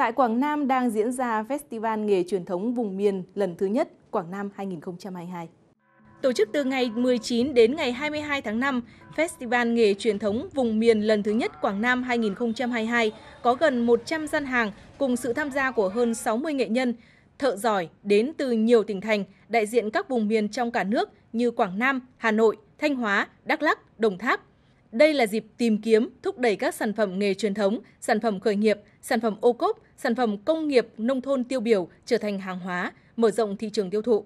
Tại Quảng Nam đang diễn ra Festival nghề truyền thống vùng miền lần thứ nhất Quảng Nam 2022. Tổ chức từ ngày 19 đến ngày 22 tháng 5, Festival nghề truyền thống vùng miền lần thứ nhất Quảng Nam 2022 có gần 100 gian hàng cùng sự tham gia của hơn 60 nghệ nhân, thợ giỏi đến từ nhiều tỉnh thành, đại diện các vùng miền trong cả nước như Quảng Nam, Hà Nội, Thanh Hóa, Đắk Lắc, Đồng Tháp, đây là dịp tìm kiếm, thúc đẩy các sản phẩm nghề truyền thống, sản phẩm khởi nghiệp, sản phẩm ô cốp, sản phẩm công nghiệp nông thôn tiêu biểu trở thành hàng hóa, mở rộng thị trường tiêu thụ.